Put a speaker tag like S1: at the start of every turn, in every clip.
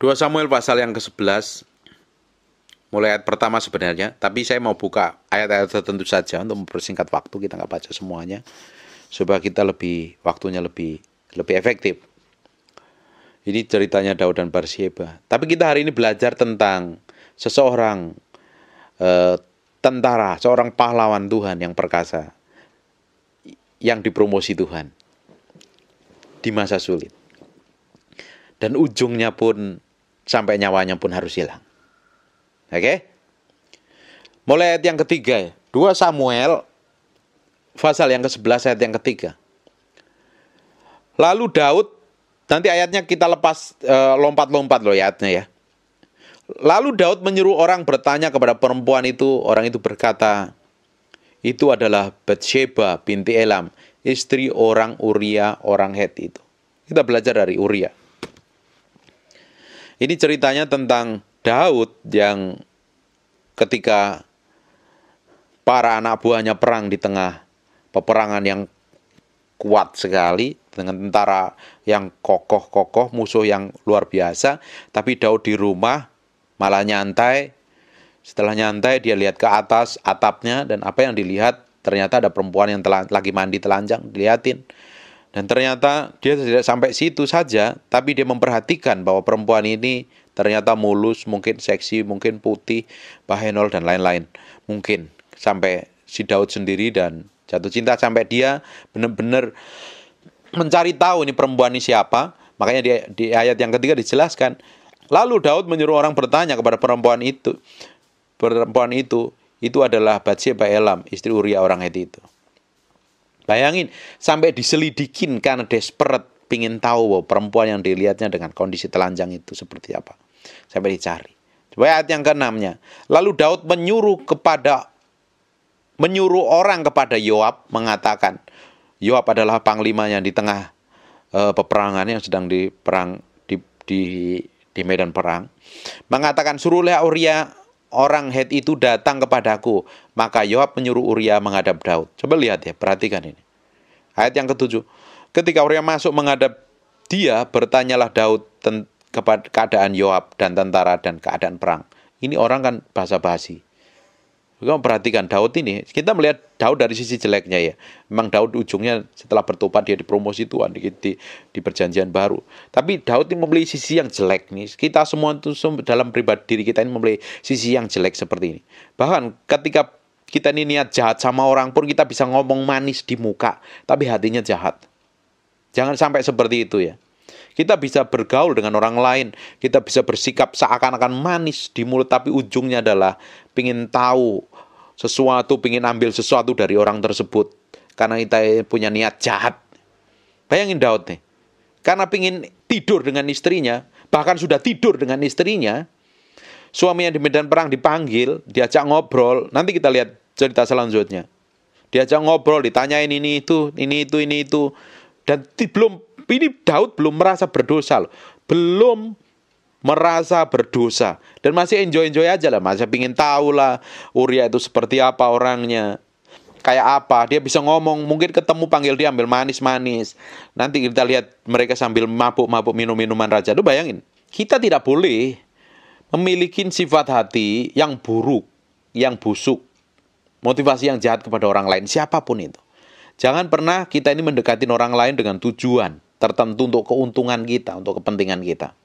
S1: 2 Samuel pasal yang ke-11 mulai ayat pertama sebenarnya, tapi saya mau buka ayat-ayat tertentu saja untuk mempersingkat waktu, kita nggak baca semuanya supaya kita lebih waktunya lebih lebih efektif. Ini ceritanya Daud dan Barsieba. Tapi kita hari ini belajar tentang seseorang e, tentara, seorang pahlawan Tuhan yang perkasa yang dipromosi Tuhan di masa sulit dan ujungnya pun sampai nyawanya pun harus hilang. Oke? Okay? Mulai ayat yang ketiga ya. 2 Samuel pasal yang ke-11 ayat yang ketiga. Lalu Daud nanti ayatnya kita lepas e, lompat-lompat loh ya ayatnya ya. Lalu Daud menyuruh orang bertanya kepada perempuan itu, orang itu berkata, "Itu adalah Bathsheba binti Elam, istri orang Uria orang Het itu." Kita belajar dari Uria. Ini ceritanya tentang Daud yang ketika para anak buahnya perang di tengah peperangan yang kuat sekali dengan tentara yang kokoh-kokoh, musuh yang luar biasa, tapi Daud di rumah malah nyantai. Setelah nyantai dia lihat ke atas atapnya dan apa yang dilihat ternyata ada perempuan yang telan, lagi mandi telanjang, dilihatin. Dan ternyata dia tidak sampai situ saja, tapi dia memperhatikan bahwa perempuan ini ternyata mulus, mungkin seksi, mungkin putih, bahenol dan lain-lain. Mungkin sampai si Daud sendiri dan jatuh cinta sampai dia benar-benar mencari tahu ini perempuan ini siapa. Makanya di, di ayat yang ketiga dijelaskan, lalu Daud menyuruh orang bertanya kepada perempuan itu. Perempuan itu itu adalah Batseba Elam, istri Uria orang Heti itu. Bayangin, sampai diselidikin karena desperate, pingin tahu bahwa perempuan yang dilihatnya dengan kondisi telanjang itu seperti apa. Sampai dicari. Coba ayat yang keenamnya. Lalu Daud menyuruh kepada menyuruh orang kepada Yoab mengatakan, Yoab adalah panglimanya di tengah e, peperangan yang sedang di perang di, di di medan perang mengatakan suruhlah Uria orang head itu datang kepadaku. Maka Yoab menyuruh Uria menghadap Daud. Coba lihat ya, perhatikan ini. Ayat yang ketujuh. Ketika Uria masuk menghadap dia, bertanyalah Daud kepada keadaan Yoab dan tentara dan keadaan perang. Ini orang kan bahasa basi. Kamu perhatikan Daud ini, kita melihat Daud dari sisi jeleknya ya. Memang Daud ujungnya setelah bertobat dia dipromosi Tuhan di, di, di perjanjian baru. Tapi Daud ini memiliki sisi yang jelek nih. Kita semua itu dalam pribadi diri kita ini memiliki sisi yang jelek seperti ini. Bahkan ketika kita ini niat jahat sama orang pun kita bisa ngomong manis di muka, tapi hatinya jahat. Jangan sampai seperti itu ya. Kita bisa bergaul dengan orang lain, kita bisa bersikap seakan-akan manis di mulut, tapi ujungnya adalah pingin tahu sesuatu, pingin ambil sesuatu dari orang tersebut. Karena kita punya niat jahat. Bayangin Daud nih. Karena pingin tidur dengan istrinya, bahkan sudah tidur dengan istrinya, suami yang di medan perang dipanggil, diajak ngobrol. Nanti kita lihat cerita selanjutnya. Diajak ngobrol, ditanyain ini itu, ini itu, ini itu. Dan belum ini Daud belum merasa berdosa loh. Belum merasa berdosa dan masih enjoy-enjoy aja lah masih pingin tahu lah Uria itu seperti apa orangnya kayak apa dia bisa ngomong mungkin ketemu panggil dia ambil manis-manis nanti kita lihat mereka sambil mabuk-mabuk minum-minuman raja lu bayangin kita tidak boleh memiliki sifat hati yang buruk yang busuk motivasi yang jahat kepada orang lain siapapun itu jangan pernah kita ini mendekatin orang lain dengan tujuan tertentu untuk keuntungan kita untuk kepentingan kita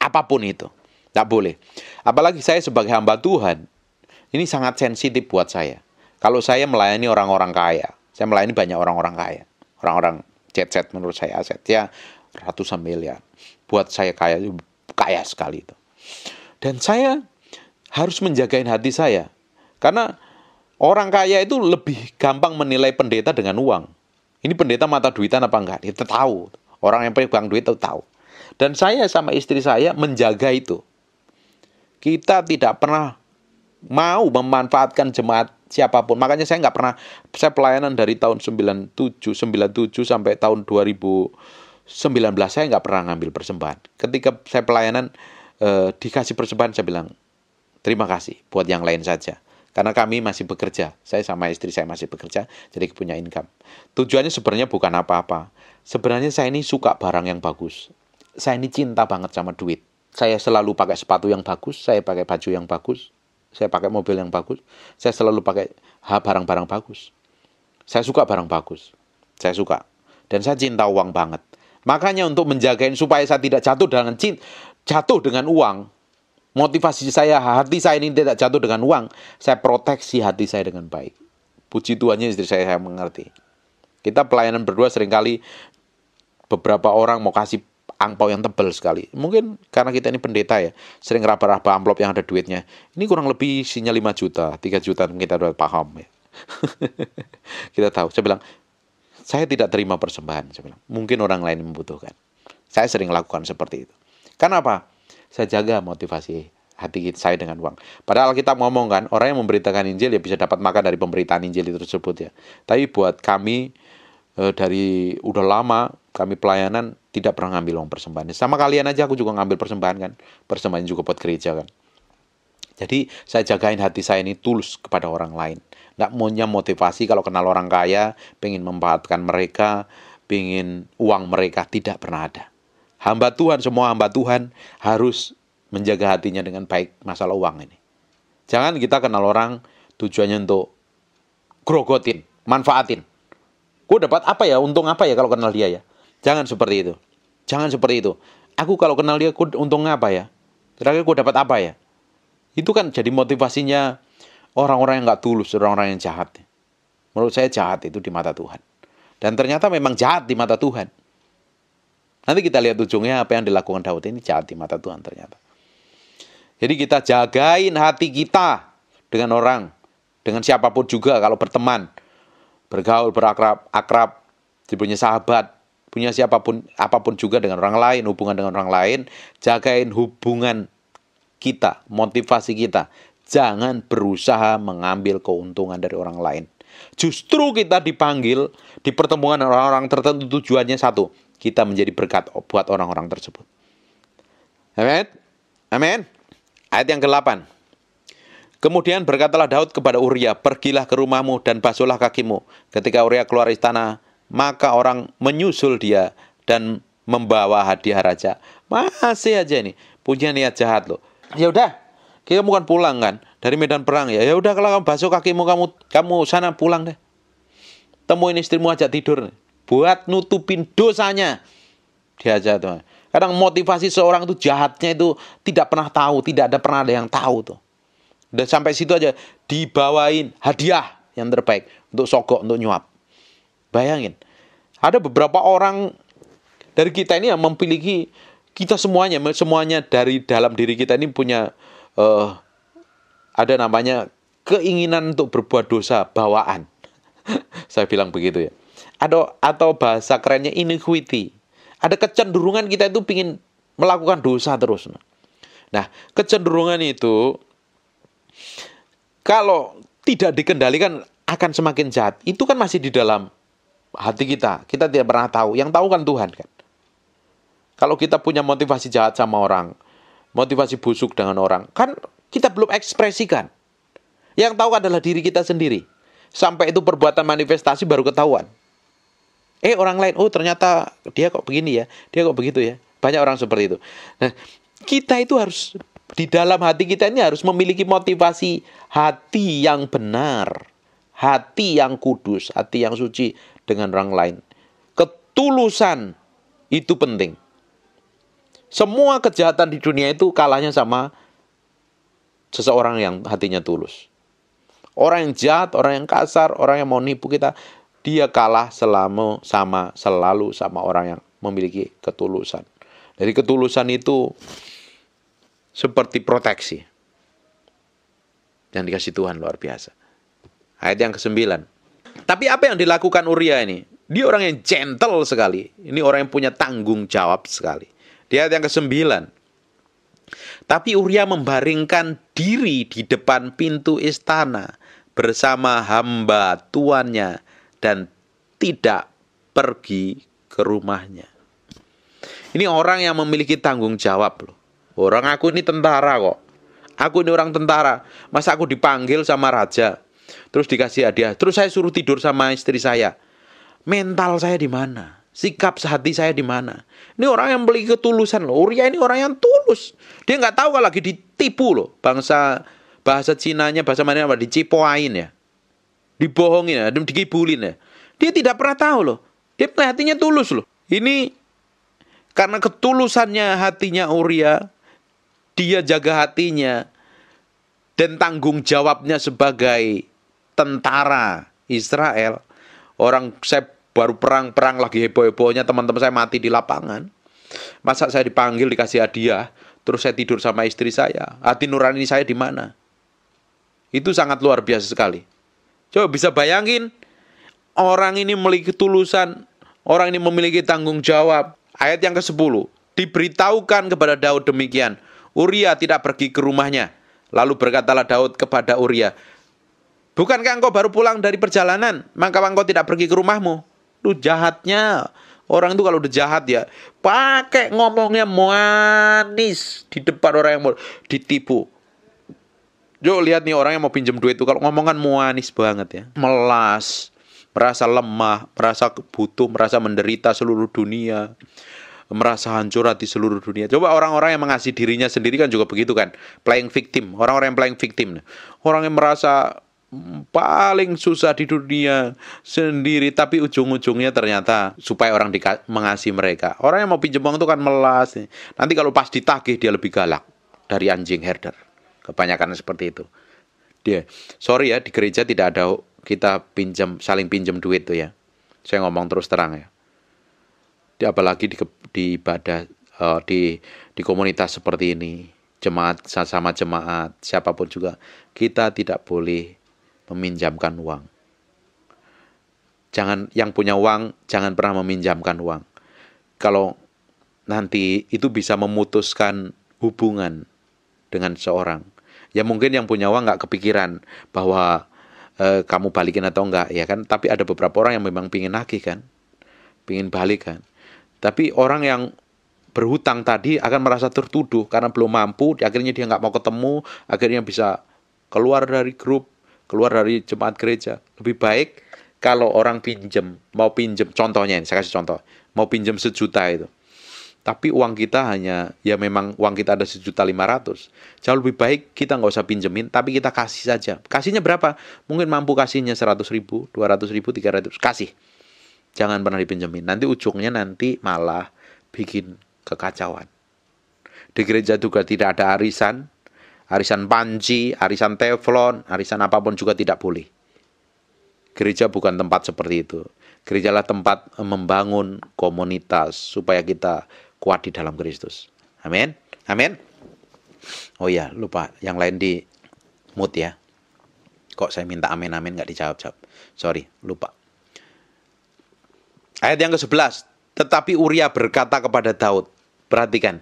S1: apapun itu. Tidak boleh. Apalagi saya sebagai hamba Tuhan, ini sangat sensitif buat saya. Kalau saya melayani orang-orang kaya, saya melayani banyak orang-orang kaya, orang-orang jet-jet menurut saya asetnya ratusan miliar. Buat saya kaya kaya sekali itu. Dan saya harus menjagain hati saya. Karena orang kaya itu lebih gampang menilai pendeta dengan uang. Ini pendeta mata duitan apa enggak? Dia tahu. Orang yang pegang duit itu tahu. Dan saya sama istri saya menjaga itu. Kita tidak pernah mau memanfaatkan jemaat siapapun. Makanya saya nggak pernah saya pelayanan dari tahun 97 97 sampai tahun 2019 saya nggak pernah ngambil persembahan. Ketika saya pelayanan eh, dikasih persembahan saya bilang terima kasih buat yang lain saja. Karena kami masih bekerja, saya sama istri saya masih bekerja, jadi punya income. Tujuannya sebenarnya bukan apa-apa. Sebenarnya saya ini suka barang yang bagus saya ini cinta banget sama duit. Saya selalu pakai sepatu yang bagus, saya pakai baju yang bagus, saya pakai mobil yang bagus, saya selalu pakai barang-barang bagus. Saya suka barang bagus, saya suka. Dan saya cinta uang banget. Makanya untuk menjagain supaya saya tidak jatuh dengan cinta, jatuh dengan uang, motivasi saya, hati saya ini tidak jatuh dengan uang, saya proteksi hati saya dengan baik. Puji Tuhannya istri saya, saya mengerti. Kita pelayanan berdua seringkali beberapa orang mau kasih angpau yang tebal sekali. Mungkin karena kita ini pendeta ya, sering raba-raba amplop yang ada duitnya. Ini kurang lebih isinya 5 juta, 3 juta kita udah paham ya. kita tahu. Saya bilang, saya tidak terima persembahan. Saya bilang, mungkin orang lain membutuhkan. Saya sering lakukan seperti itu. Karena apa? Saya jaga motivasi hati saya dengan uang. Padahal kita ngomong kan, orang yang memberitakan Injil ya bisa dapat makan dari pemberitaan Injil itu tersebut ya. Tapi buat kami, eh, dari udah lama kami pelayanan tidak pernah ngambil uang persembahan. Sama kalian aja aku juga ngambil persembahan kan. Persembahan juga buat gereja kan. Jadi saya jagain hati saya ini tulus kepada orang lain. Nggak maunya motivasi kalau kenal orang kaya, pengen memanfaatkan mereka, pengen uang mereka, tidak pernah ada. Hamba Tuhan, semua hamba Tuhan harus menjaga hatinya dengan baik masalah uang ini. Jangan kita kenal orang tujuannya untuk grogotin, manfaatin. Gue dapat apa ya, untung apa ya kalau kenal dia ya. Jangan seperti itu. Jangan seperti itu. Aku kalau kenal dia, aku untung apa ya? Terakhir aku dapat apa ya? Itu kan jadi motivasinya orang-orang yang gak tulus, orang-orang yang jahat. Menurut saya jahat itu di mata Tuhan. Dan ternyata memang jahat di mata Tuhan. Nanti kita lihat ujungnya apa yang dilakukan Daud ini jahat di mata Tuhan ternyata. Jadi kita jagain hati kita dengan orang, dengan siapapun juga kalau berteman, bergaul, berakrab, akrab, punya sahabat, punya siapapun apapun juga dengan orang lain, hubungan dengan orang lain, jagain hubungan kita, motivasi kita. Jangan berusaha mengambil keuntungan dari orang lain. Justru kita dipanggil di pertemuan orang-orang tertentu tujuannya satu, kita menjadi berkat buat orang-orang tersebut. Amin. Amin. Ayat yang ke-8. Kemudian berkatalah Daud kepada Uria, "Pergilah ke rumahmu dan basuhlah kakimu." Ketika Uria keluar istana, maka orang menyusul dia dan membawa hadiah raja. Masih aja ini punya niat jahat loh. Ya udah, kita bukan pulang kan dari medan perang ya. Ya udah kalau kamu basuh kakimu kamu kamu sana pulang deh. Temuin istrimu aja tidur nih. buat nutupin dosanya. Dia aja tuh. Kadang motivasi seorang itu jahatnya itu tidak pernah tahu, tidak ada pernah ada yang tahu tuh. Udah sampai situ aja dibawain hadiah yang terbaik untuk sogok untuk nyuap. Bayangin, ada beberapa orang dari kita ini yang memiliki kita semuanya, semuanya dari dalam diri kita ini punya uh, ada namanya keinginan untuk berbuat dosa bawaan. Saya bilang begitu ya. Ada atau bahasa kerennya iniquity. Ada kecenderungan kita itu ingin melakukan dosa terus. Nah, kecenderungan itu kalau tidak dikendalikan akan semakin jahat. Itu kan masih di dalam hati kita. Kita tidak pernah tahu. Yang tahu kan Tuhan kan. Kalau kita punya motivasi jahat sama orang, motivasi busuk dengan orang, kan kita belum ekspresikan. Yang tahu adalah diri kita sendiri. Sampai itu perbuatan manifestasi baru ketahuan. Eh orang lain, oh ternyata dia kok begini ya, dia kok begitu ya. Banyak orang seperti itu. Nah, kita itu harus di dalam hati kita ini harus memiliki motivasi hati yang benar, hati yang kudus, hati yang suci dengan orang lain. Ketulusan itu penting. Semua kejahatan di dunia itu kalahnya sama seseorang yang hatinya tulus. Orang yang jahat, orang yang kasar, orang yang mau nipu kita, dia kalah selama sama selalu sama orang yang memiliki ketulusan. Jadi ketulusan itu seperti proteksi yang dikasih Tuhan luar biasa. Ayat yang kesembilan, tapi apa yang dilakukan Uria ini? Dia orang yang gentle sekali. Ini orang yang punya tanggung jawab sekali. Dia yang kesembilan. Tapi Uria membaringkan diri di depan pintu istana bersama hamba tuannya dan tidak pergi ke rumahnya. Ini orang yang memiliki tanggung jawab loh. Orang aku ini tentara kok. Aku ini orang tentara. Masa aku dipanggil sama raja? terus dikasih hadiah terus saya suruh tidur sama istri saya mental saya di mana sikap sehati saya di mana ini orang yang beli ketulusan loh Uria ini orang yang tulus dia nggak tahu kalau lagi ditipu loh bangsa bahasa Cinanya bahasa Mandarin apa dicipoain ya dibohongin ya dikibulin ya dia tidak pernah tahu loh dia hatinya tulus loh ini karena ketulusannya hatinya Uria dia jaga hatinya dan tanggung jawabnya sebagai tentara Israel. Orang saya baru perang-perang lagi heboh-hebohnya teman-teman saya mati di lapangan. Masa saya dipanggil dikasih hadiah, terus saya tidur sama istri saya. Hati ah, nurani saya di mana? Itu sangat luar biasa sekali. Coba bisa bayangin orang ini memiliki ketulusan, orang ini memiliki tanggung jawab. Ayat yang ke-10, diberitahukan kepada Daud demikian. Uria tidak pergi ke rumahnya. Lalu berkatalah Daud kepada Uria, Bukankah engkau baru pulang dari perjalanan, maka engkau tidak pergi ke rumahmu? Lu jahatnya. Orang itu kalau udah jahat ya, pakai ngomongnya manis di depan orang yang mau ditipu. Yo lihat nih orang yang mau pinjam duit itu kalau ngomongan manis banget ya, melas, merasa lemah, merasa butuh, merasa menderita seluruh dunia merasa hancur hati seluruh dunia. Coba orang-orang yang mengasihi dirinya sendiri kan juga begitu kan. Playing victim, orang-orang yang playing victim. Orang yang merasa paling susah di dunia sendiri tapi ujung-ujungnya ternyata supaya orang mengasihi mereka orang yang mau pinjam uang itu kan melas nih. nanti kalau pas ditagih dia lebih galak dari anjing herder kebanyakan seperti itu dia sorry ya di gereja tidak ada kita pinjam saling pinjam duit tuh ya saya ngomong terus terang ya di, apalagi di, di ibadah uh, di di komunitas seperti ini jemaat sama jemaat siapapun juga kita tidak boleh meminjamkan uang. Jangan yang punya uang jangan pernah meminjamkan uang. Kalau nanti itu bisa memutuskan hubungan dengan seorang. Ya mungkin yang punya uang nggak kepikiran bahwa eh, kamu balikin atau enggak ya kan. Tapi ada beberapa orang yang memang pingin lagi kan, pingin balik kan. Tapi orang yang berhutang tadi akan merasa tertuduh karena belum mampu, akhirnya dia nggak mau ketemu, akhirnya bisa keluar dari grup keluar dari jemaat gereja. Lebih baik kalau orang pinjem, mau pinjem, contohnya ini, saya kasih contoh, mau pinjem sejuta itu. Tapi uang kita hanya, ya memang uang kita ada sejuta lima ratus. Jauh lebih baik kita nggak usah pinjemin, tapi kita kasih saja. Kasihnya berapa? Mungkin mampu kasihnya seratus ribu, dua ratus ribu, tiga ratus. Kasih. Jangan pernah dipinjemin. Nanti ujungnya nanti malah bikin kekacauan. Di gereja juga tidak ada arisan, arisan panci, arisan teflon, arisan apapun juga tidak boleh. Gereja bukan tempat seperti itu. Gereja lah tempat membangun komunitas supaya kita kuat di dalam Kristus. Amin. Amin. Oh ya, lupa yang lain di mood ya. Kok saya minta amin amin nggak dijawab-jawab. Sorry, lupa. Ayat yang ke-11. Tetapi Uria berkata kepada Daud, perhatikan.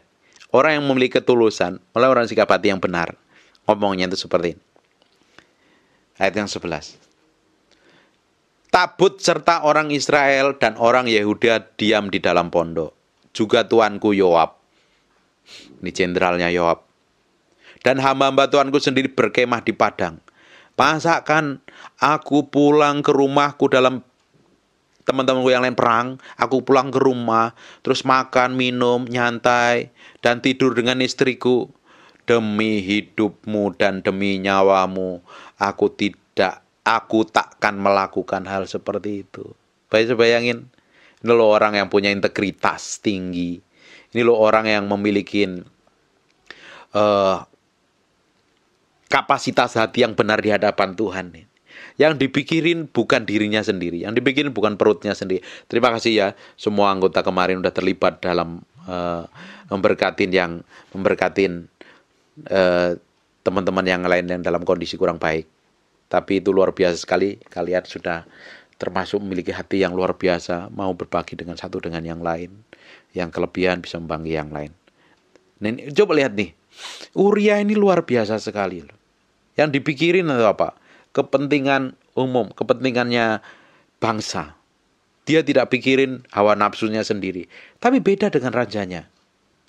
S1: Orang yang memiliki ketulusan oleh orang sikap hati yang benar. Ngomongnya itu seperti ini. Ayat yang sebelas. Tabut serta orang Israel dan orang Yehuda diam di dalam pondok. Juga tuanku Yoab. Ini jenderalnya Yoab. Dan hamba-hamba tuanku sendiri berkemah di padang. Masakan aku pulang ke rumahku dalam teman-temanku yang lain perang, aku pulang ke rumah, terus makan, minum, nyantai, dan tidur dengan istriku. Demi hidupmu dan demi nyawamu, aku tidak, aku takkan melakukan hal seperti itu. Baik, bayangin, ini lo orang yang punya integritas tinggi. Ini lo orang yang memiliki uh, kapasitas hati yang benar di hadapan Tuhan. Nih yang dipikirin bukan dirinya sendiri, yang dipikirin bukan perutnya sendiri. Terima kasih ya semua anggota kemarin udah terlibat dalam uh, memberkatin yang memberkatin uh, teman-teman yang lain yang dalam kondisi kurang baik. Tapi itu luar biasa sekali kalian sudah termasuk memiliki hati yang luar biasa, mau berbagi dengan satu dengan yang lain, yang kelebihan bisa membagi yang lain. Nen, coba lihat nih, Uria ini luar biasa sekali Yang dipikirin atau apa? kepentingan umum, kepentingannya bangsa. Dia tidak pikirin hawa nafsunya sendiri. Tapi beda dengan rajanya.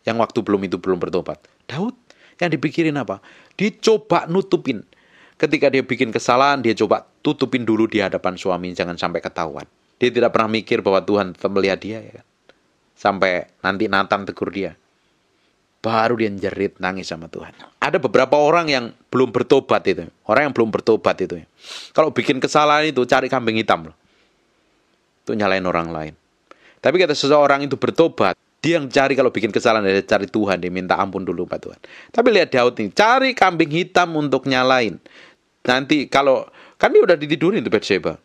S1: Yang waktu belum itu belum bertobat. Daud yang dipikirin apa? Dicoba nutupin. Ketika dia bikin kesalahan, dia coba tutupin dulu di hadapan suami. Jangan sampai ketahuan. Dia tidak pernah mikir bahwa Tuhan tetap melihat dia. Ya kan? Sampai nanti Nathan tegur dia baru dia jerit nangis sama Tuhan. Ada beberapa orang yang belum bertobat itu, orang yang belum bertobat itu. Kalau bikin kesalahan itu cari kambing hitam loh. Itu nyalain orang lain. Tapi kata seseorang itu bertobat, dia yang cari kalau bikin kesalahan dia cari Tuhan, dia minta ampun dulu Pak Tuhan. Tapi lihat Daud ini cari kambing hitam untuk nyalain. Nanti kalau kan dia udah ditidurin tuh Bathsheba.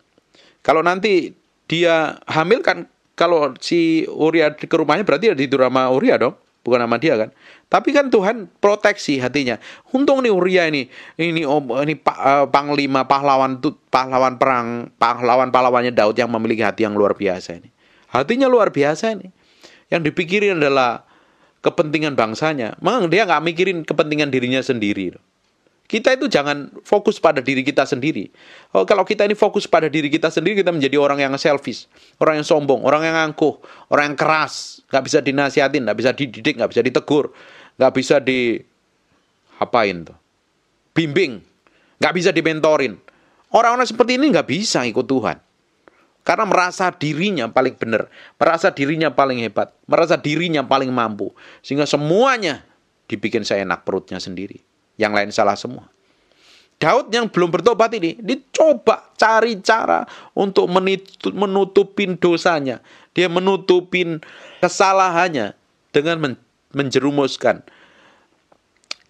S1: Kalau nanti dia hamil kan kalau si Uria ke rumahnya berarti dia tidur sama Uria dong bukan nama dia kan. Tapi kan Tuhan proteksi hatinya. Untung nih Uria ini, ini om, ini pa, uh, panglima pahlawan tuh pahlawan perang, pahlawan pahlawannya Daud yang memiliki hati yang luar biasa ini. Hatinya luar biasa ini. Yang dipikirin adalah kepentingan bangsanya. Memang dia nggak mikirin kepentingan dirinya sendiri. Loh. Kita itu jangan fokus pada diri kita sendiri. Oh, kalau kita ini fokus pada diri kita sendiri, kita menjadi orang yang selfish, orang yang sombong, orang yang angkuh, orang yang keras, nggak bisa dinasihatin, nggak bisa dididik, nggak bisa ditegur, nggak bisa di apain tuh, bimbing, nggak bisa dibentorin. Orang-orang seperti ini nggak bisa ikut Tuhan. Karena merasa dirinya paling benar, merasa dirinya paling hebat, merasa dirinya paling mampu. Sehingga semuanya dibikin saya enak perutnya sendiri yang lain salah semua. Daud yang belum bertobat ini dicoba cari cara untuk menutupin dosanya. Dia menutupin kesalahannya dengan menjerumuskan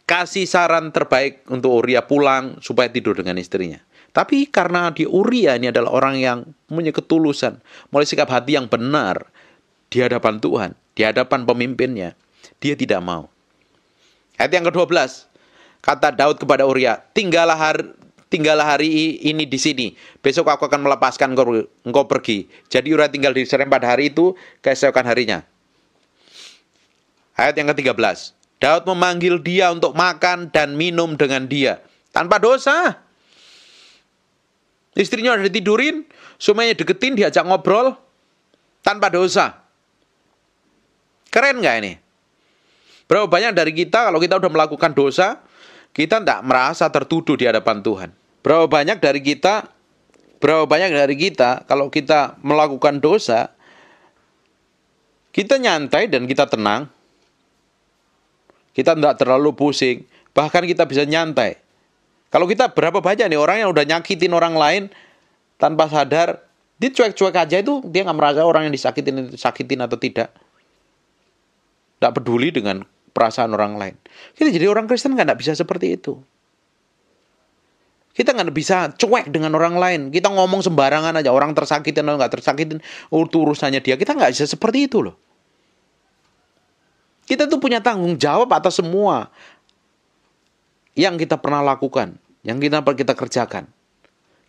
S1: kasih saran terbaik untuk Uria pulang supaya tidur dengan istrinya. Tapi karena di Uria ini adalah orang yang punya ketulusan, mulai sikap hati yang benar di hadapan Tuhan, di hadapan pemimpinnya, dia tidak mau. Ayat yang ke-12, Kata Daud kepada Uria, tinggallah hari, tinggallah hari ini di sini. Besok aku akan melepaskan engkau, engkau pergi. Jadi Uria tinggal di Yerusalem pada hari itu, keesokan harinya. Ayat yang ke-13. Daud memanggil dia untuk makan dan minum dengan dia. Tanpa dosa. Istrinya udah ditidurin, suaminya deketin, diajak ngobrol. Tanpa dosa. Keren gak ini? Berapa banyak dari kita kalau kita udah melakukan dosa, kita tidak merasa tertuduh di hadapan Tuhan. Berapa banyak dari kita, berapa banyak dari kita, kalau kita melakukan dosa, kita nyantai dan kita tenang. Kita tidak terlalu pusing, bahkan kita bisa nyantai. Kalau kita berapa banyak nih orang yang udah nyakitin orang lain tanpa sadar, dia cuek-cuek aja itu dia nggak merasa orang yang disakitin itu sakitin atau tidak. Tidak peduli dengan perasaan orang lain. Kita jadi orang Kristen nggak bisa seperti itu. Kita nggak bisa cuek dengan orang lain. Kita ngomong sembarangan aja. Orang tersakitin atau nggak tersakitin, oh, urusannya dia. Kita nggak bisa seperti itu loh. Kita tuh punya tanggung jawab atas semua yang kita pernah lakukan, yang kita pernah kita kerjakan.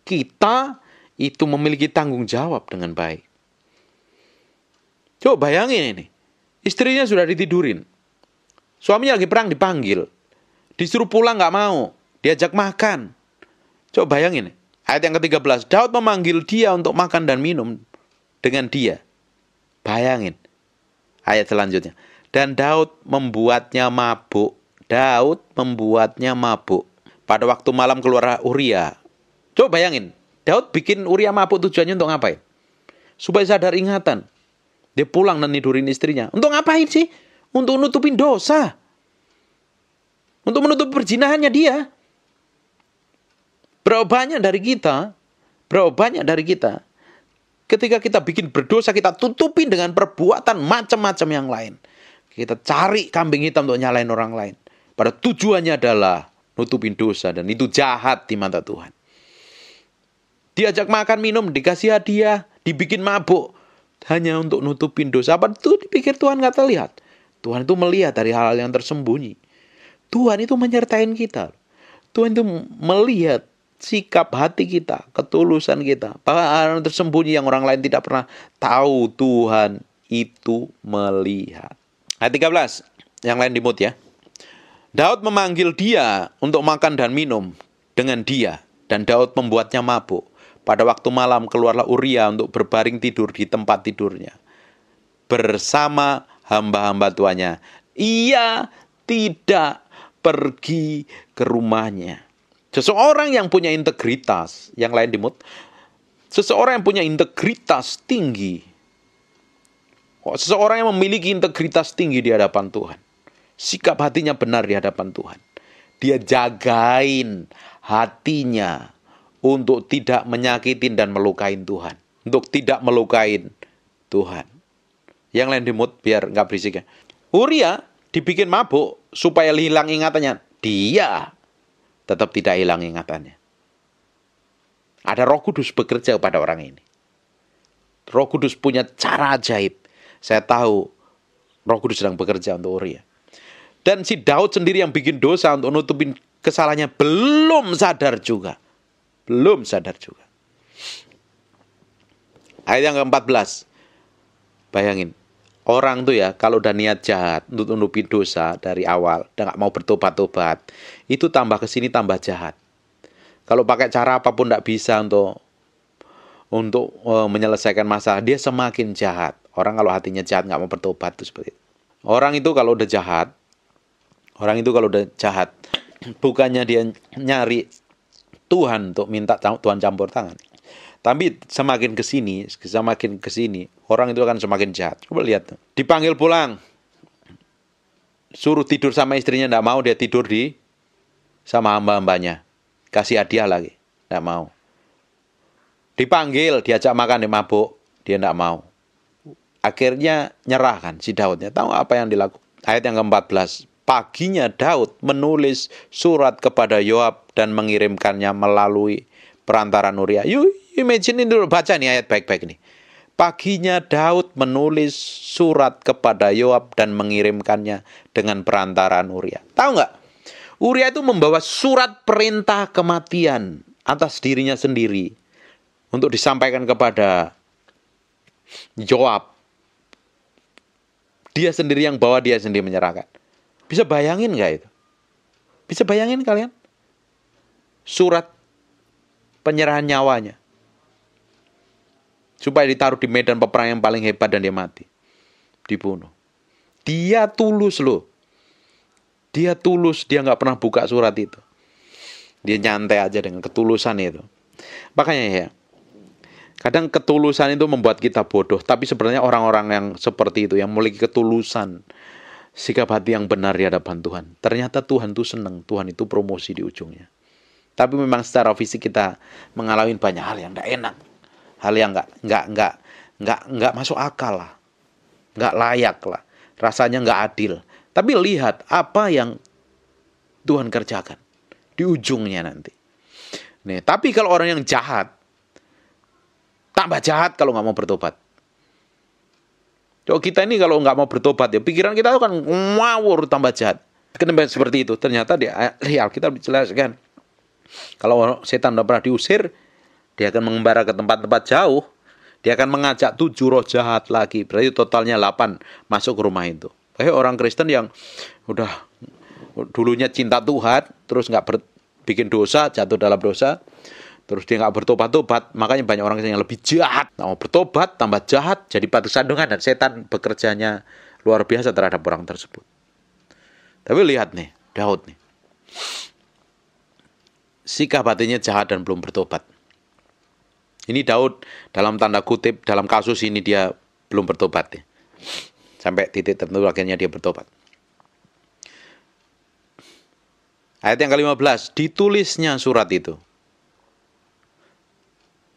S1: Kita itu memiliki tanggung jawab dengan baik. Coba bayangin ini. Istrinya sudah ditidurin. Suaminya lagi perang dipanggil. Disuruh pulang nggak mau. Diajak makan. Coba bayangin. Ayat yang ke-13. Daud memanggil dia untuk makan dan minum dengan dia. Bayangin. Ayat selanjutnya. Dan Daud membuatnya mabuk. Daud membuatnya mabuk. Pada waktu malam keluar Uria. Coba bayangin. Daud bikin Uria mabuk tujuannya untuk ngapain? Supaya sadar ingatan. Dia pulang dan nidurin istrinya. Untuk ngapain sih? untuk nutupin dosa. Untuk menutup perzinahannya dia. Berapa banyak dari kita, berapa banyak dari kita, ketika kita bikin berdosa, kita tutupin dengan perbuatan macam-macam yang lain. Kita cari kambing hitam untuk nyalain orang lain. Pada tujuannya adalah nutupin dosa dan itu jahat di mata Tuhan. Diajak makan minum, dikasih hadiah, dibikin mabuk. Hanya untuk nutupin dosa. Apa itu dipikir Tuhan nggak terlihat? Tuhan itu melihat dari hal-hal yang tersembunyi. Tuhan itu menyertai kita. Tuhan itu melihat sikap hati kita, ketulusan kita. Bahkan yang tersembunyi yang orang lain tidak pernah tahu Tuhan itu melihat. Ayat 13, yang lain dimut ya. Daud memanggil dia untuk makan dan minum dengan dia, dan Daud membuatnya mabuk. Pada waktu malam keluarlah Uria untuk berbaring tidur di tempat tidurnya. Bersama hamba-hamba tuanya. Ia tidak pergi ke rumahnya. Seseorang yang punya integritas, yang lain dimut, seseorang yang punya integritas tinggi, oh, seseorang yang memiliki integritas tinggi di hadapan Tuhan, sikap hatinya benar di hadapan Tuhan, dia jagain hatinya untuk tidak menyakitin dan melukain Tuhan, untuk tidak melukain Tuhan yang lain di mood biar nggak berisik ya. Uria dibikin mabuk supaya hilang ingatannya. Dia tetap tidak hilang ingatannya. Ada roh kudus bekerja pada orang ini. Roh kudus punya cara ajaib. Saya tahu roh kudus sedang bekerja untuk Uria. Dan si Daud sendiri yang bikin dosa untuk nutupin kesalahannya belum sadar juga. Belum sadar juga. Ayat yang ke-14. Bayangin, orang tuh ya kalau udah niat jahat untuk menutupi dosa dari awal dan nggak mau bertobat-tobat itu tambah ke sini tambah jahat kalau pakai cara apapun nggak bisa untuk untuk uh, menyelesaikan masalah dia semakin jahat orang kalau hatinya jahat nggak mau bertobat tuh seperti itu. orang itu kalau udah jahat orang itu kalau udah jahat bukannya dia nyari Tuhan untuk minta Tuhan campur tangan tapi semakin ke sini semakin ke sini orang itu akan semakin jahat. Coba lihat. Dipanggil pulang. Suruh tidur sama istrinya, tidak mau dia tidur di sama hamba-hambanya. Kasih hadiah lagi, tidak mau. Dipanggil, diajak makan, di mabuk, dia tidak mau. Akhirnya nyerah kan si Daudnya. Tahu apa yang dilakukan? Ayat yang ke-14. Paginya Daud menulis surat kepada Yoab dan mengirimkannya melalui perantara Nuria. You imagine ini dulu, baca nih ayat baik-baik nih. Paginya Daud menulis surat kepada Yoab dan mengirimkannya dengan perantaraan Uria. Tahu nggak? Uria itu membawa surat perintah kematian atas dirinya sendiri untuk disampaikan kepada Yoab. Dia sendiri yang bawa dia sendiri menyerahkan. Bisa bayangin nggak itu? Bisa bayangin kalian? Surat penyerahan nyawanya supaya ditaruh di medan peperangan yang paling hebat dan dia mati dibunuh dia tulus loh dia tulus dia nggak pernah buka surat itu dia nyantai aja dengan ketulusan itu makanya ya kadang ketulusan itu membuat kita bodoh tapi sebenarnya orang-orang yang seperti itu yang memiliki ketulusan sikap hati yang benar di hadapan Tuhan ternyata Tuhan tuh seneng Tuhan itu promosi di ujungnya tapi memang secara fisik kita mengalami banyak hal yang tidak enak hal yang nggak nggak nggak nggak nggak masuk akal lah nggak layak lah rasanya nggak adil tapi lihat apa yang Tuhan kerjakan di ujungnya nanti nih tapi kalau orang yang jahat tambah jahat kalau nggak mau bertobat Coba kita ini kalau nggak mau bertobat ya pikiran kita kan ngawur tambah jahat. Kenapa seperti itu? Ternyata di eh, real kita dijelaskan kalau setan udah pernah diusir, dia akan mengembara ke tempat-tempat jauh. Dia akan mengajak tujuh roh jahat lagi. Berarti totalnya delapan masuk ke rumah itu. Kayak orang Kristen yang udah dulunya cinta Tuhan, terus nggak bikin dosa, jatuh dalam dosa, terus dia nggak bertobat-tobat, makanya banyak orang yang lebih jahat, nggak mau bertobat, tambah jahat, jadi batu sandungan dan setan bekerjanya luar biasa terhadap orang tersebut. Tapi lihat nih, Daud nih, sikap hatinya jahat dan belum bertobat. Ini Daud dalam tanda kutip dalam kasus ini dia belum bertobat ya. Sampai titik tertentu akhirnya dia bertobat. Ayat yang ke-15, ditulisnya surat itu.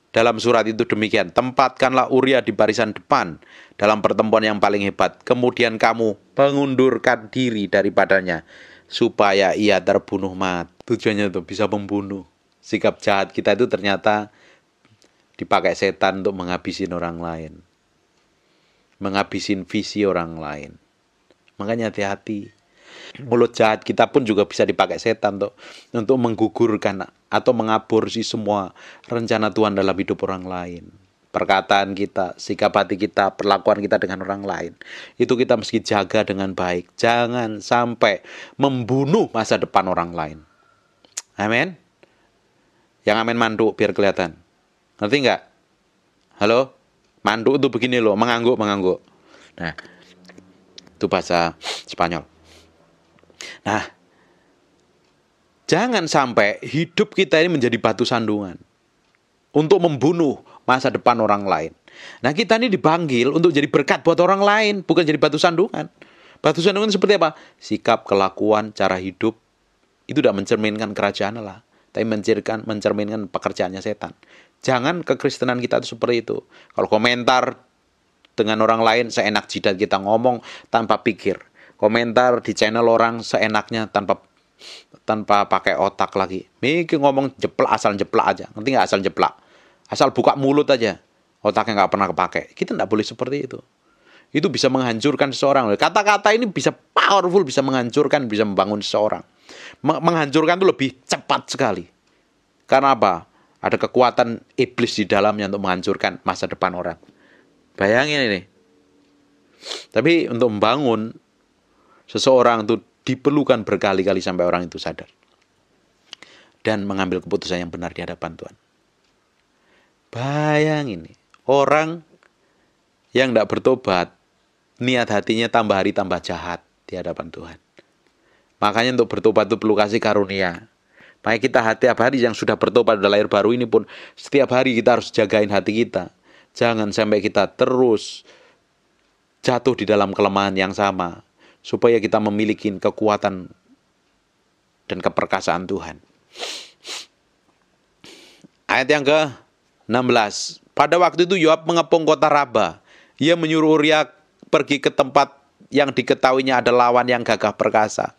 S1: Dalam surat itu demikian, tempatkanlah Uria di barisan depan dalam pertemuan yang paling hebat. Kemudian kamu mengundurkan diri daripadanya supaya ia terbunuh mati. Tujuannya itu bisa membunuh. Sikap jahat kita itu ternyata dipakai setan untuk menghabisin orang lain. Menghabisin visi orang lain. Makanya hati-hati. Mulut jahat kita pun juga bisa dipakai setan untuk, untuk menggugurkan atau mengaborsi semua rencana Tuhan dalam hidup orang lain. Perkataan kita, sikap hati kita, perlakuan kita dengan orang lain. Itu kita mesti jaga dengan baik. Jangan sampai membunuh masa depan orang lain. Amin. Yang amin manduk biar kelihatan. Ngerti nggak? Halo? Manduk tuh begini loh, mengangguk, mengangguk. Nah, itu bahasa Spanyol. Nah, jangan sampai hidup kita ini menjadi batu sandungan untuk membunuh masa depan orang lain. Nah, kita ini dipanggil untuk jadi berkat buat orang lain, bukan jadi batu sandungan. Batu sandungan seperti apa? Sikap, kelakuan, cara hidup itu tidak mencerminkan kerajaan lah. tapi mencerminkan mencerminkan pekerjaannya setan. Jangan kekristenan kita itu seperti itu. Kalau komentar dengan orang lain seenak jidat kita ngomong tanpa pikir. Komentar di channel orang seenaknya tanpa tanpa pakai otak lagi. Mikir ngomong jeplak asal jeplak aja. Nanti nggak asal jeplak. Asal buka mulut aja. Otaknya nggak pernah kepake. Kita nggak boleh seperti itu. Itu bisa menghancurkan seseorang. Kata-kata ini bisa powerful, bisa menghancurkan, bisa membangun seseorang. Menghancurkan itu lebih cepat sekali. Karena apa? Ada kekuatan iblis di dalamnya untuk menghancurkan masa depan orang. Bayangin ini. Tapi untuk membangun seseorang itu diperlukan berkali-kali sampai orang itu sadar dan mengambil keputusan yang benar di hadapan Tuhan. Bayangin orang yang tidak bertobat, niat hatinya tambah hari tambah jahat di hadapan Tuhan. Makanya untuk bertobat itu perlu kasih karunia. Makanya kita setiap hari yang sudah bertobat dan lahir baru ini pun setiap hari kita harus jagain hati kita. Jangan sampai kita terus jatuh di dalam kelemahan yang sama supaya kita memiliki kekuatan dan keperkasaan Tuhan. Ayat yang ke-16. Pada waktu itu Yoab mengepung kota Raba. Ia menyuruh Uria pergi ke tempat yang diketahuinya ada lawan yang gagah perkasa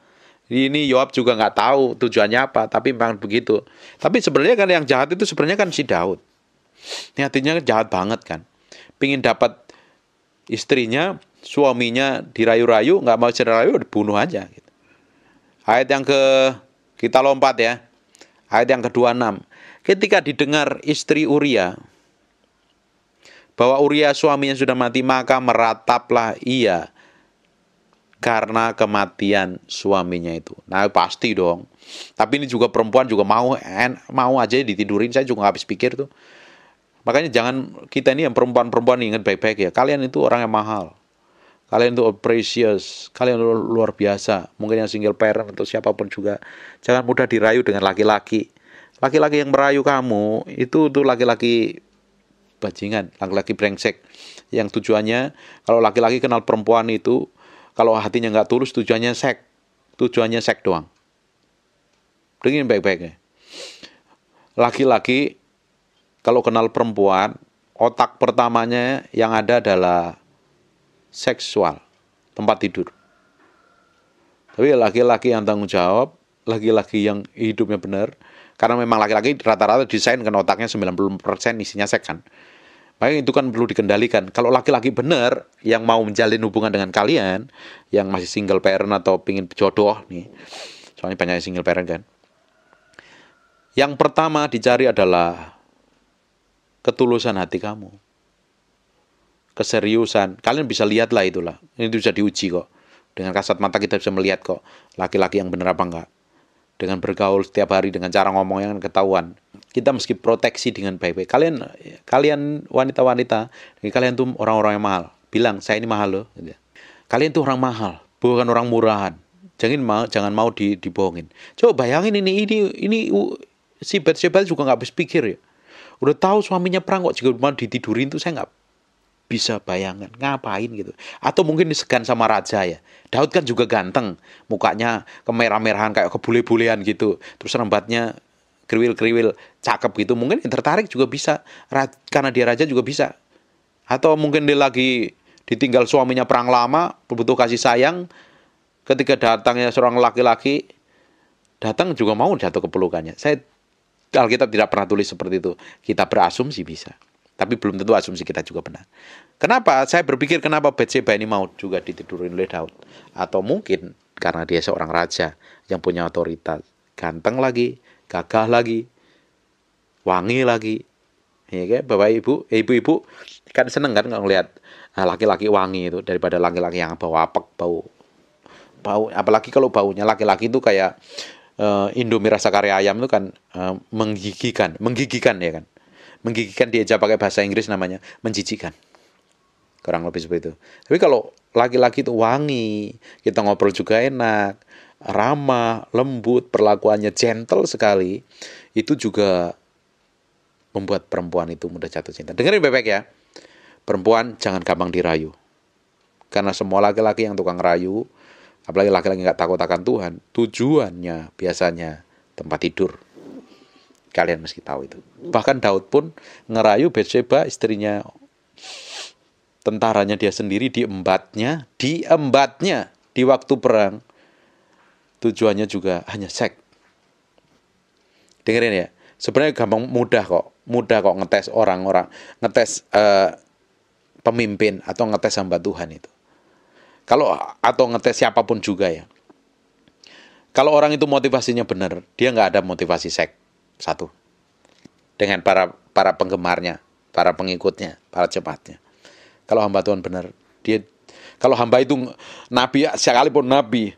S1: ini Yoab juga nggak tahu tujuannya apa, tapi memang begitu. Tapi sebenarnya kan yang jahat itu sebenarnya kan si Daud. Ini hatinya jahat banget kan. Pingin dapat istrinya, suaminya dirayu-rayu, nggak mau dirayu, dibunuh aja. Gitu. Ayat yang ke kita lompat ya. Ayat yang ke-26. Ketika didengar istri Uria bahwa Uria suaminya sudah mati, maka merataplah ia karena kematian suaminya itu. Nah pasti dong. Tapi ini juga perempuan juga mau en, mau aja ditidurin. Saya juga habis pikir tuh. Makanya jangan kita ini yang perempuan-perempuan ingat baik-baik ya. Kalian itu orang yang mahal. Kalian itu precious, kalian luar biasa. Mungkin yang single parent atau siapapun juga jangan mudah dirayu dengan laki-laki. Laki-laki yang merayu kamu itu tuh laki-laki bajingan, laki-laki brengsek yang tujuannya kalau laki-laki kenal perempuan itu kalau hatinya nggak tulus, tujuannya sek. Tujuannya sek doang. dengin baik-baik ya. Laki-laki kalau kenal perempuan, otak pertamanya yang ada adalah seksual, tempat tidur. Tapi laki-laki yang tanggung jawab, laki-laki yang hidupnya benar, karena memang laki-laki rata-rata desain kan otaknya 90% isinya seks kan. Makanya itu kan perlu dikendalikan. Kalau laki-laki benar yang mau menjalin hubungan dengan kalian, yang masih single parent atau pingin jodoh nih, soalnya banyak single parent kan. Yang pertama dicari adalah ketulusan hati kamu. Keseriusan. Kalian bisa lihatlah itulah. Ini bisa diuji kok. Dengan kasat mata kita bisa melihat kok laki-laki yang benar apa enggak dengan bergaul setiap hari dengan cara ngomong yang ketahuan kita mesti proteksi dengan baik-baik kalian kalian wanita-wanita kalian tuh orang-orang yang mahal bilang saya ini mahal loh gitu ya. kalian tuh orang mahal bukan orang murahan jangan mau jangan mau di, dibohongin coba bayangin ini ini ini si Bet juga nggak habis pikir ya udah tahu suaminya perang kok juga mau ditidurin tuh saya nggak bisa bayangan ngapain gitu atau mungkin disegan sama raja ya Daud kan juga ganteng mukanya kemerah-merahan kayak kebule-bulean gitu terus rembatnya kriwil-kriwil cakep gitu mungkin yang tertarik juga bisa karena dia raja juga bisa atau mungkin dia lagi ditinggal suaminya perang lama butuh kasih sayang ketika datangnya seorang laki-laki datang juga mau jatuh ke pelukannya saya Alkitab tidak pernah tulis seperti itu kita berasumsi bisa tapi belum tentu asumsi kita juga benar. Kenapa? Saya berpikir kenapa Betseba ini mau juga ditidurin oleh Daud. Atau mungkin karena dia seorang raja yang punya otoritas. Ganteng lagi, gagah lagi, wangi lagi. Ya kan? Bapak Ibu, ibu-ibu kan seneng kan kalau ngelihat ah, laki-laki wangi itu daripada laki-laki yang bau apek, bau bau apalagi kalau baunya laki-laki itu kayak uh, Indomie rasa kari ayam itu kan uh, eh, menggigikan, menggigikan ya kan menggigikan dia pakai bahasa Inggris namanya menjijikan kurang lebih seperti itu tapi kalau laki-laki itu wangi kita ngobrol juga enak ramah lembut perlakuannya gentle sekali itu juga membuat perempuan itu mudah jatuh cinta dengerin bebek ya perempuan jangan gampang dirayu karena semua laki-laki yang tukang rayu apalagi laki-laki nggak takut akan Tuhan tujuannya biasanya tempat tidur Kalian mesti tahu itu. Bahkan Daud pun ngerayu Betseba istrinya tentaranya dia sendiri diembatnya, diembatnya di waktu perang. Tujuannya juga hanya seks. Dengerin ya. Sebenarnya gampang mudah kok, mudah kok ngetes orang-orang, ngetes uh, pemimpin atau ngetes hamba Tuhan itu. Kalau atau ngetes siapapun juga ya. Kalau orang itu motivasinya benar, dia nggak ada motivasi seks satu dengan para para penggemarnya, para pengikutnya, para cepatnya. Kalau hamba Tuhan benar, dia kalau hamba itu nabi sekalipun nabi,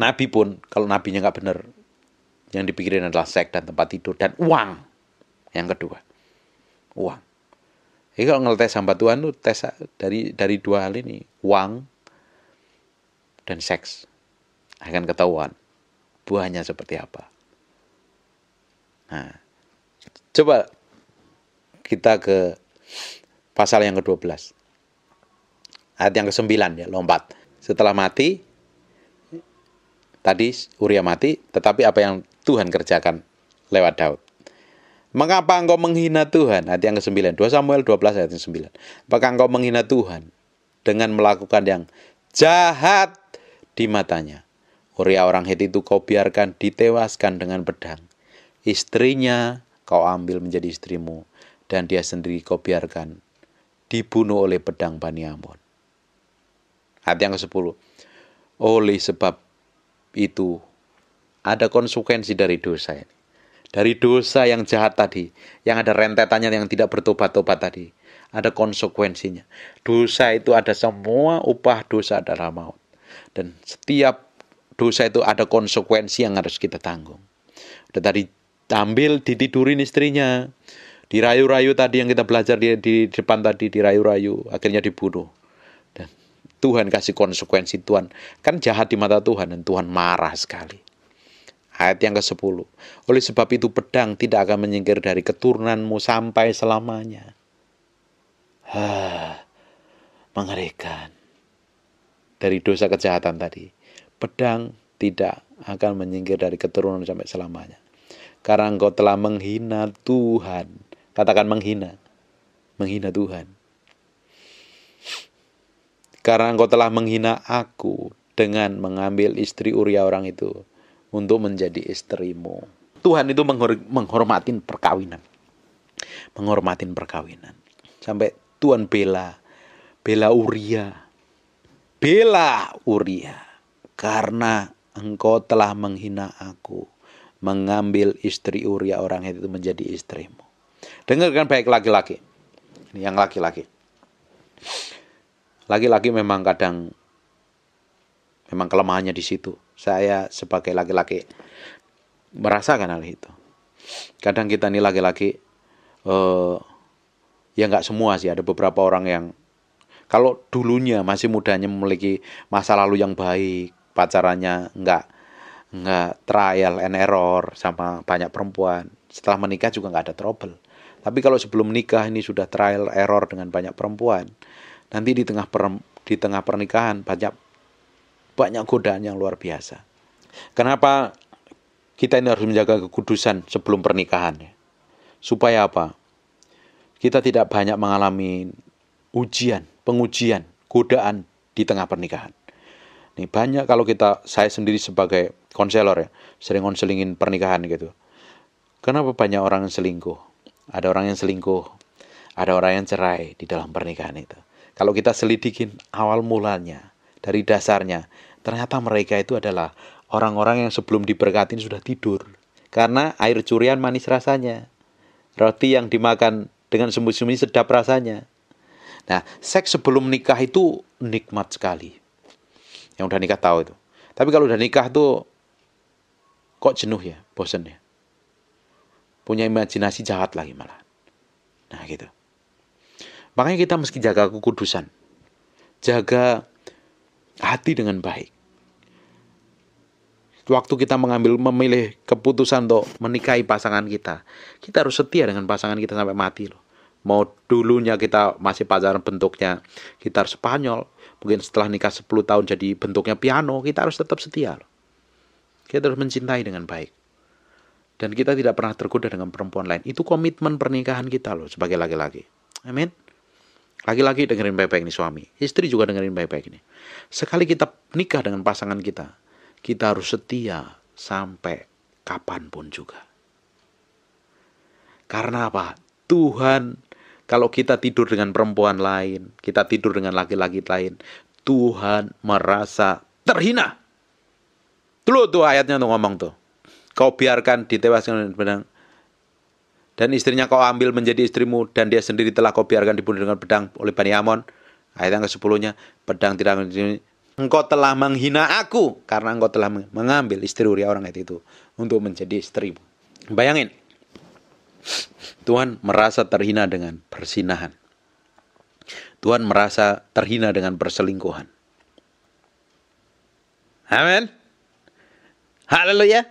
S1: nabi pun kalau nabinya nggak benar, yang dipikirin adalah seks dan tempat tidur dan uang. Yang kedua, uang. Jadi kalau ngetes hamba Tuhan tuh tes dari dari dua hal ini, uang dan seks akan ketahuan buahnya seperti apa. Nah, coba kita ke pasal yang ke-12. Ayat yang ke-9 ya, lompat. Setelah mati, tadi Uria mati, tetapi apa yang Tuhan kerjakan lewat Daud. Mengapa engkau menghina Tuhan? Ayat yang ke-9. 2 Samuel 12 ayat yang ke-9. Apakah engkau menghina Tuhan dengan melakukan yang jahat di matanya? Uria orang Het itu kau biarkan ditewaskan dengan pedang istrinya kau ambil menjadi istrimu, dan dia sendiri kau biarkan dibunuh oleh pedang Bani Amun. Ayat yang ke-10. Oleh sebab itu, ada konsekuensi dari dosa ini. Dari dosa yang jahat tadi, yang ada rentetannya yang tidak bertobat-tobat tadi. Ada konsekuensinya. Dosa itu ada semua upah dosa adalah maut. Dan setiap dosa itu ada konsekuensi yang harus kita tanggung. Udah tadi diambil ditidurin istrinya dirayu-rayu tadi yang kita belajar di, di depan tadi dirayu-rayu akhirnya dibunuh dan Tuhan kasih konsekuensi Tuhan kan jahat di mata Tuhan dan Tuhan marah sekali ayat yang ke-10 oleh sebab itu pedang tidak akan menyingkir dari keturunanmu sampai selamanya ha, mengerikan dari dosa kejahatan tadi pedang tidak akan menyingkir dari keturunan sampai selamanya karena engkau telah menghina Tuhan. Katakan menghina. Menghina Tuhan. Karena engkau telah menghina aku dengan mengambil istri Uria orang itu untuk menjadi istrimu. Tuhan itu menghor menghormatin perkawinan. Menghormatin perkawinan. Sampai Tuhan bela bela Uria. Bela Uria karena engkau telah menghina aku mengambil istri Uria orang Het itu menjadi istrimu. Dengarkan baik laki-laki. Ini yang laki-laki. Laki-laki memang kadang memang kelemahannya di situ. Saya sebagai laki-laki merasakan hal itu. Kadang kita ini laki-laki eh, ya nggak semua sih ada beberapa orang yang kalau dulunya masih mudanya memiliki masa lalu yang baik pacarannya nggak nggak trial and error sama banyak perempuan setelah menikah juga nggak ada trouble tapi kalau sebelum menikah ini sudah trial error dengan banyak perempuan nanti di tengah per, di tengah pernikahan banyak banyak godaan yang luar biasa kenapa kita ini harus menjaga kekudusan sebelum pernikahan ya? supaya apa kita tidak banyak mengalami ujian pengujian godaan di tengah pernikahan Nih banyak kalau kita saya sendiri sebagai konselor ya, sering konselingin pernikahan gitu. Kenapa banyak orang yang selingkuh? Ada orang yang selingkuh, ada orang yang cerai di dalam pernikahan itu. Kalau kita selidikin awal mulanya, dari dasarnya, ternyata mereka itu adalah orang-orang yang sebelum diberkatin sudah tidur. Karena air curian manis rasanya. Roti yang dimakan dengan sembunyi-sembunyi sedap rasanya. Nah, seks sebelum nikah itu nikmat sekali yang udah nikah tahu itu. Tapi kalau udah nikah tuh kok jenuh ya, bosen ya. Punya imajinasi jahat lagi malah. Nah gitu. Makanya kita mesti jaga kekudusan. Jaga hati dengan baik. Waktu kita mengambil memilih keputusan untuk menikahi pasangan kita, kita harus setia dengan pasangan kita sampai mati loh. Mau dulunya kita masih pacaran bentuknya gitar Spanyol, mungkin setelah nikah 10 tahun jadi bentuknya piano, kita harus tetap setia. Kita harus mencintai dengan baik. Dan kita tidak pernah tergoda dengan perempuan lain. Itu komitmen pernikahan kita loh sebagai laki-laki. Amin. Laki-laki dengerin baik-baik ini suami. Istri juga dengerin baik-baik ini. Sekali kita nikah dengan pasangan kita, kita harus setia sampai kapanpun juga. Karena apa? Tuhan kalau kita tidur dengan perempuan lain, kita tidur dengan laki-laki lain, Tuhan merasa terhina. Tuh, tuh ayatnya tuh ngomong tuh. Kau biarkan ditewaskan dengan pedang. Dan istrinya kau ambil menjadi istrimu dan dia sendiri telah kau biarkan dibunuh dengan pedang oleh Bani Amon. Ayat yang ke-10-nya, pedang tidak engkau telah menghina aku karena engkau telah mengambil istri Uria orang itu untuk menjadi istrimu. Bayangin, Tuhan merasa terhina dengan persinahan. Tuhan merasa terhina dengan perselingkuhan. Amin. Haleluya.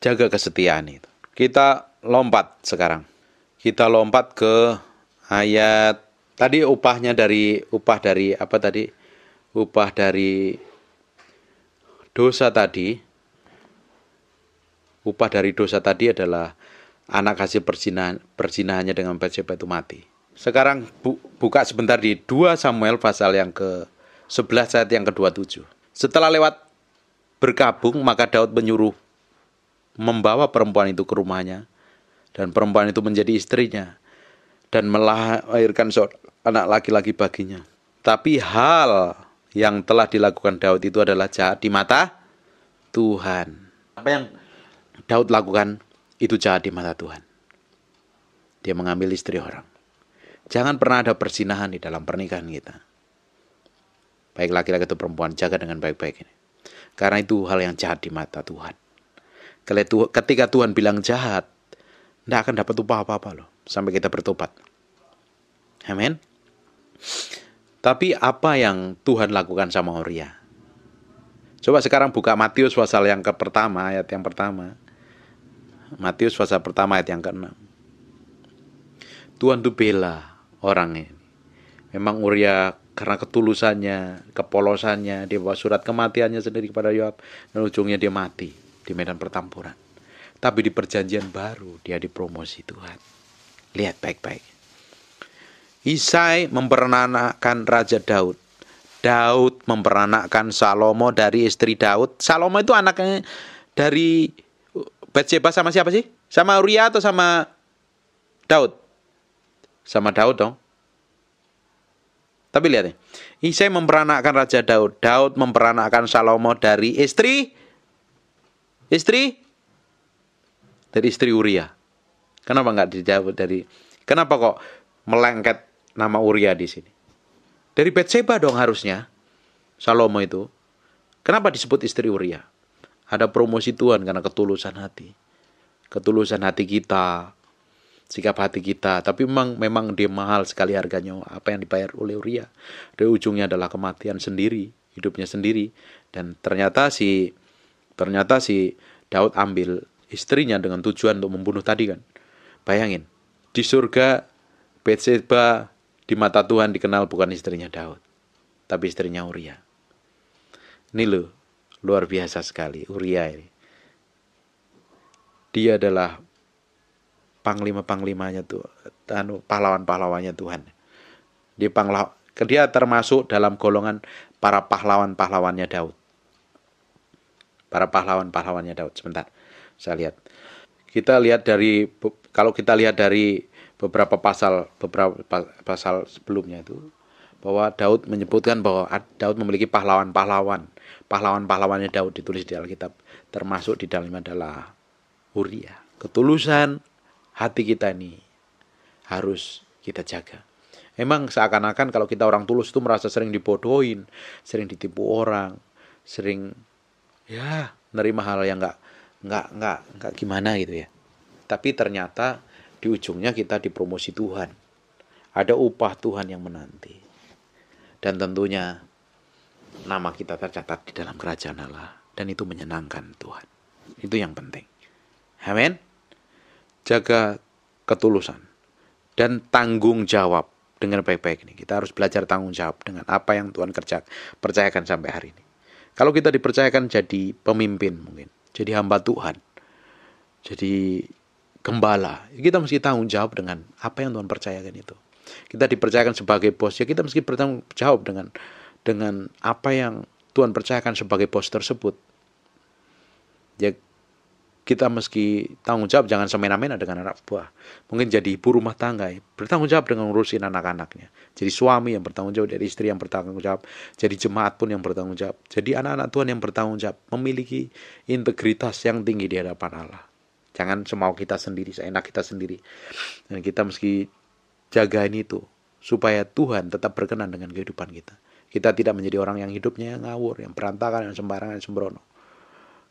S1: Jaga kesetiaan itu. Kita lompat sekarang. Kita lompat ke ayat tadi upahnya dari upah dari apa tadi? Upah dari dosa tadi. Upah dari dosa tadi adalah anak hasil persinahan, persinahannya dengan Bathsheba itu mati. Sekarang bu, buka sebentar di 2 Samuel pasal yang ke-11 ayat yang ke-27. Setelah lewat berkabung, maka Daud menyuruh membawa perempuan itu ke rumahnya dan perempuan itu menjadi istrinya dan melahirkan anak laki-laki baginya. Tapi hal yang telah dilakukan Daud itu adalah jahat di mata Tuhan. Apa yang Daud lakukan itu jahat di mata Tuhan. Dia mengambil istri orang. Jangan pernah ada persinahan di dalam pernikahan kita. Baik laki-laki atau perempuan, jaga dengan baik-baik ini. Karena itu hal yang jahat di mata Tuhan. Ketika Tuhan bilang jahat, tidak akan dapat upah apa-apa loh. Sampai kita bertobat. Amin. Tapi apa yang Tuhan lakukan sama Uria? Coba sekarang buka Matius pasal yang ke pertama, ayat yang pertama. Matius pasal pertama ayat yang ke-6. Tuhan tuh bela orang ini. Memang Uria karena ketulusannya, kepolosannya, dia bawa surat kematiannya sendiri kepada Yoab dan ujungnya dia mati di medan pertempuran. Tapi di perjanjian baru dia dipromosi Tuhan. Lihat baik-baik. Isai memperanakan Raja Daud. Daud memperanakan Salomo dari istri Daud. Salomo itu anaknya dari Betseba sama siapa sih? Sama Uria atau sama Daud? Sama Daud dong. Tapi lihat nih. Isai memperanakkan Raja Daud. Daud memperanakkan Salomo dari istri. Istri. Dari istri Uria. Kenapa nggak dijawab dari... Kenapa kok melengket nama Uria di sini? Dari Betseba dong harusnya. Salomo itu. Kenapa disebut istri Uria? Ada promosi Tuhan karena ketulusan hati. Ketulusan hati kita, sikap hati kita. Tapi memang memang dia mahal sekali harganya. Apa yang dibayar oleh Uria dari ujungnya adalah kematian sendiri, hidupnya sendiri. Dan ternyata si ternyata si Daud ambil istrinya dengan tujuan untuk membunuh tadi kan. Bayangin, di surga Betseba di mata Tuhan dikenal bukan istrinya Daud, tapi istrinya Uria. Ini loh luar biasa sekali Uria ini dia adalah panglima panglimanya tuh anu pahlawan pahlawannya Tuhan dia pangla, dia termasuk dalam golongan para pahlawan pahlawannya Daud para pahlawan pahlawannya Daud sebentar saya lihat kita lihat dari kalau kita lihat dari beberapa pasal beberapa pasal sebelumnya itu bahwa Daud menyebutkan bahwa Daud memiliki pahlawan-pahlawan pahlawan-pahlawannya Daud ditulis di Alkitab termasuk di dalamnya adalah Uria ketulusan hati kita ini harus kita jaga Emang seakan-akan kalau kita orang tulus itu merasa sering dibodohin, sering ditipu orang, sering ya nerima hal yang nggak nggak nggak nggak gimana gitu ya. Tapi ternyata di ujungnya kita dipromosi Tuhan. Ada upah Tuhan yang menanti. Dan tentunya nama kita tercatat di dalam kerajaan Allah dan itu menyenangkan Tuhan. Itu yang penting. Amin. Jaga ketulusan dan tanggung jawab dengan baik-baik ini. Kita harus belajar tanggung jawab dengan apa yang Tuhan kerja percayakan sampai hari ini. Kalau kita dipercayakan jadi pemimpin mungkin, jadi hamba Tuhan, jadi gembala, kita mesti tanggung jawab dengan apa yang Tuhan percayakan itu. Kita dipercayakan sebagai bos, ya kita mesti bertanggung jawab dengan dengan apa yang Tuhan percayakan sebagai bos tersebut. Ya, kita meski tanggung jawab jangan semena-mena dengan anak buah. Mungkin jadi ibu rumah tangga, ya. bertanggung jawab dengan ngurusin anak-anaknya. Jadi suami yang bertanggung jawab, jadi istri yang bertanggung jawab, jadi jemaat pun yang bertanggung jawab. Jadi anak-anak Tuhan yang bertanggung jawab, memiliki integritas yang tinggi di hadapan Allah. Jangan semau kita sendiri, seenak kita sendiri. Dan kita meski jagain itu, supaya Tuhan tetap berkenan dengan kehidupan kita. Kita tidak menjadi orang yang hidupnya yang ngawur, yang berantakan, yang sembarangan, yang sembrono.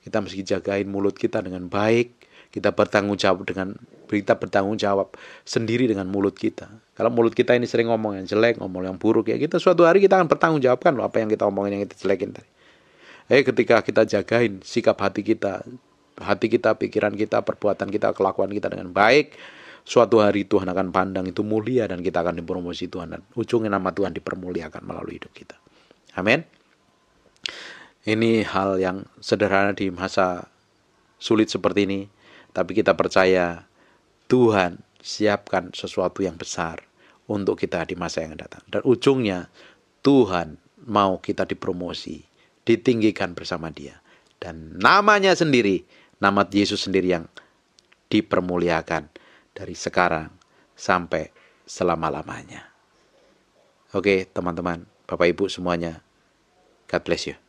S1: Kita mesti jagain mulut kita dengan baik, kita bertanggung jawab dengan berita bertanggung jawab sendiri dengan mulut kita. Kalau mulut kita ini sering ngomong yang jelek, ngomong yang buruk ya kita suatu hari kita akan bertanggung jawabkan loh apa yang kita omongin yang kita jelekin tadi. Eh ketika kita jagain sikap hati kita, hati kita, pikiran kita, perbuatan kita, kelakuan kita dengan baik, suatu hari Tuhan akan pandang itu mulia dan kita akan dipromosi Tuhan dan ujungnya nama Tuhan dipermuliakan melalui hidup kita. Amin. Ini hal yang sederhana di masa sulit seperti ini, tapi kita percaya Tuhan siapkan sesuatu yang besar untuk kita di masa yang datang. Dan ujungnya Tuhan mau kita dipromosi, ditinggikan bersama Dia. Dan namanya sendiri, nama Yesus sendiri yang dipermuliakan dari sekarang sampai selama-lamanya. Oke, teman-teman, Bapak Ibu semuanya. God bless you.